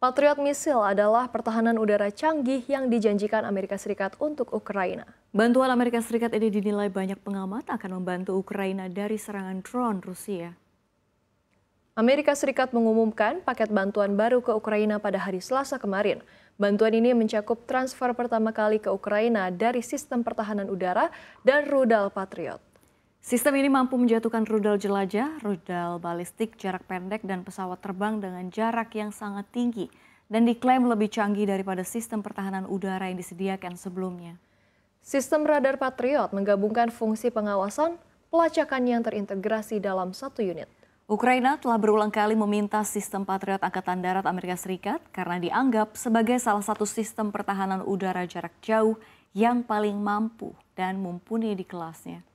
Patriot misil adalah pertahanan udara canggih yang dijanjikan Amerika Serikat untuk Ukraina. Bantuan Amerika Serikat ini dinilai banyak pengamat akan membantu Ukraina dari serangan drone Rusia. Amerika Serikat mengumumkan paket bantuan baru ke Ukraina pada hari Selasa kemarin. Bantuan ini mencakup transfer pertama kali ke Ukraina dari sistem pertahanan udara dan rudal Patriot. Sistem ini mampu menjatuhkan rudal jelajah, rudal balistik jarak pendek, dan pesawat terbang dengan jarak yang sangat tinggi dan diklaim lebih canggih daripada sistem pertahanan udara yang disediakan sebelumnya. Sistem radar Patriot menggabungkan fungsi pengawasan, pelacakan yang terintegrasi dalam satu unit. Ukraina telah berulang kali meminta sistem Patriot Angkatan Darat Amerika Serikat karena dianggap sebagai salah satu sistem pertahanan udara jarak jauh yang paling mampu dan mumpuni di kelasnya.